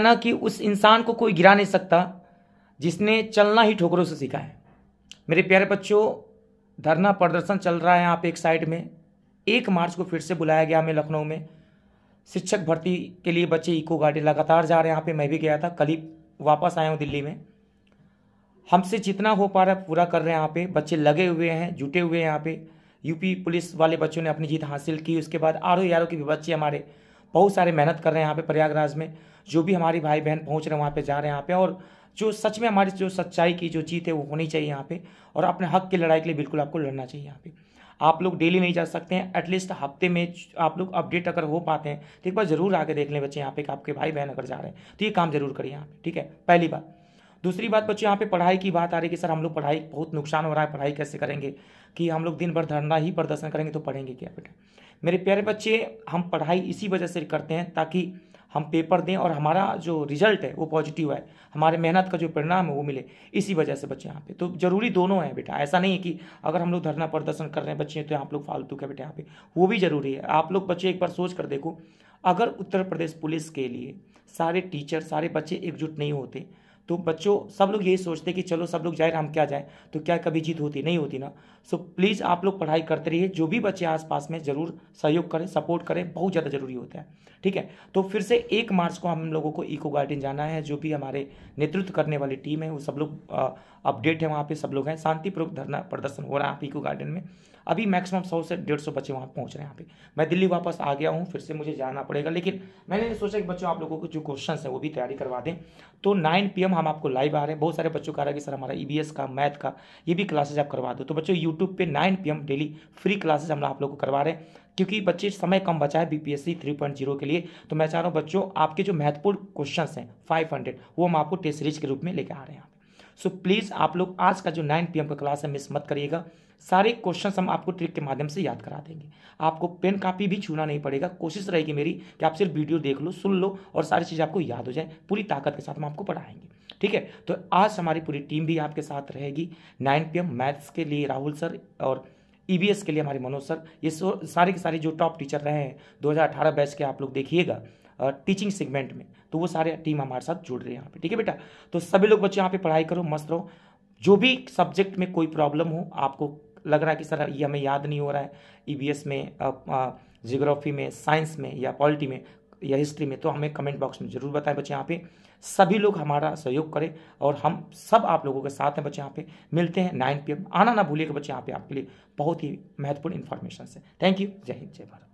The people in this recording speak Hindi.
ना कि उस इंसान को कोई गिरा नहीं सकता जिसने चलना ही ठोकरों से सीखा है मेरे प्यारे बच्चों धरना प्रदर्शन चल रहा है यहाँ पे एक साइड में एक मार्च को फिर से बुलाया गया हमें लखनऊ में शिक्षक भर्ती के लिए बच्चे इको गाड़ी लगातार जा रहे हैं यहाँ पे मैं भी गया था कल ही वापस आया हूँ दिल्ली में हमसे जितना हो पा रहा है पूरा कर रहे हैं यहाँ पे बच्चे लगे हुए हैं जुटे हुए हैं यहाँ पे यूपी पुलिस वाले बच्चों ने अपनी जीत हासिल की उसके बाद आर यारों के भी बच्चे हमारे बहुत सारे मेहनत कर रहे हैं यहाँ पे प्रयागराज में जो भी हमारे भाई बहन पहुँच रहे हैं वहाँ पे जा रहे हैं यहाँ पे और जो सच में हमारी जो सच्चाई की जो जीत है वो होनी चाहिए यहाँ पे और अपने हक की लड़ाई के लिए बिल्कुल आपको लड़ना चाहिए यहाँ पे आप लोग डेली नहीं जा सकते हैं एटलीस्ट हफ्ते में आप लोग अपडेट अगर हो पाते हैं तो एक बार ज़रूर आके देख लें बच्चे यहाँ पे कि आपके भाई बहन अगर जा रहे हैं तो ये काम जरूर करिए यहाँ पे ठीक है पहली बात दूसरी बात बच्चों यहाँ पे पढ़ाई की बात आ रही है कि सर हम लोग पढ़ाई बहुत नुकसान हो रहा है पढ़ाई कैसे करेंगे कि हम लोग दिन भर धरना ही प्रदर्शन करेंगे तो पढ़ेंगे क्या बेटा मेरे प्यारे बच्चे हम पढ़ाई इसी वजह से करते हैं ताकि हम पेपर दें और हमारा जो रिजल्ट है वो पॉजिटिव है हमारे मेहनत का जो परिणाम है वो मिले इसी वजह से बच्चे यहाँ पे तो जरूरी दोनों हैं बेटा ऐसा नहीं है कि अगर हम लोग धरना प्रदर्शन कर रहे हैं बच्चे तो आप लोग फालतू के बेटे यहाँ पे वो भी जरूरी है आप लोग बच्चे एक बार सोच कर देखो अगर उत्तर प्रदेश पुलिस के लिए सारे टीचर सारे बच्चे एकजुट नहीं होते तो बच्चों सब लोग यही सोचते हैं कि चलो सब लोग जाए हम क्या जाएँ तो क्या कभी जीत होती नहीं होती ना सो प्लीज़ आप लोग पढ़ाई करते रहिए जो भी बच्चे आसपास में ज़रूर सहयोग करें सपोर्ट करें बहुत ज़्यादा ज़रूरी होता है ठीक है तो फिर से एक मार्च को हम लोगों को इको गार्डन जाना है जो भी हमारे नेतृत्व करने वाली टीम है वो सब लोग अपडेट है वहाँ पर सब लोग हैं शांतिपूर्वक धरना प्रदर्शन हो रहा है आप इको गार्डन में अभी मैक्सिमम सौ से डेढ़ सौ बच्चे वहाँ पहुँच रहे हैं यहाँ पे मैं दिल्ली वापस आ गया हूँ फिर से मुझे जाना पड़ेगा लेकिन मैंने सोचा कि बच्चों आप लोगों को जो क्वेश्चन है वो भी तैयारी करवा दें तो नाइन पी हम आपको लाइव आ रहे हैं बहुत सारे बच्चों का आ रहा है कि सर हमारा ई e का मैथ का ये भी क्लासेज आप करवा दो तो बच्चों यूट्यूब पर nine P daily free classes हम आप लोग को करवा रहे हैं क्योंकि बच्चे समय कम बचा है बीपीएससी 3.0 के लिए तो मैं चाह रहा हूँ बच्चों आपके जो महत्वपूर्ण क्वेश्चंस हैं 500 वो हम आपको टेस्ट सीरीज के रूप में लेकर आ रहे हैं सो प्लीज़ आप लोग आज का जो नाइन पी का क्लास है मिस मत करिएगा सारे क्वेश्चन हम आपको ट्रिक के माध्यम से याद करा देंगे आपको पेन कापी भी छूना नहीं पड़ेगा कोशिश रहेगी मेरी कि आप सिर्फ वीडियो देख लो सुन लो और सारी चीज़ आपको याद हो जाए पूरी ताकत के साथ हम आपको पढ़ाएंगे ठीक है तो आज हमारी पूरी टीम भी आपके साथ रहेगी नाइन पी मैथ्स के लिए राहुल सर और ई e के लिए हमारे मनोज सर ये सारे के सारे जो टॉप टीचर रहे हैं दो बैच के आप लोग देखिएगा टीचिंग सेगमेंट में तो वो सारे टीम हमारे साथ जुड़ रहे हैं यहाँ पे ठीक है बेटा तो सभी लोग बच्चे यहाँ पे पढ़ाई करो मस्त रहो जो भी सब्जेक्ट में कोई प्रॉब्लम हो आपको लग रहा है कि सर ये हमें याद नहीं हो रहा है ई e में जियोग्राफी में साइंस में या पॉलिटी में या हिस्ट्री में तो हमें कमेंट बॉक्स में ज़रूर बताएं बच्चे यहाँ पे सभी लोग हमारा सहयोग करें और हम सब आप लोगों के साथ हैं बच्चे यहाँ पे मिलते हैं नाइन पी आना ना भूलिएगा बच्चे यहाँ पे आपके लिए बहुत ही महत्वपूर्ण इन्फॉर्मेशन है थैंक यू जय हिंद जय भारत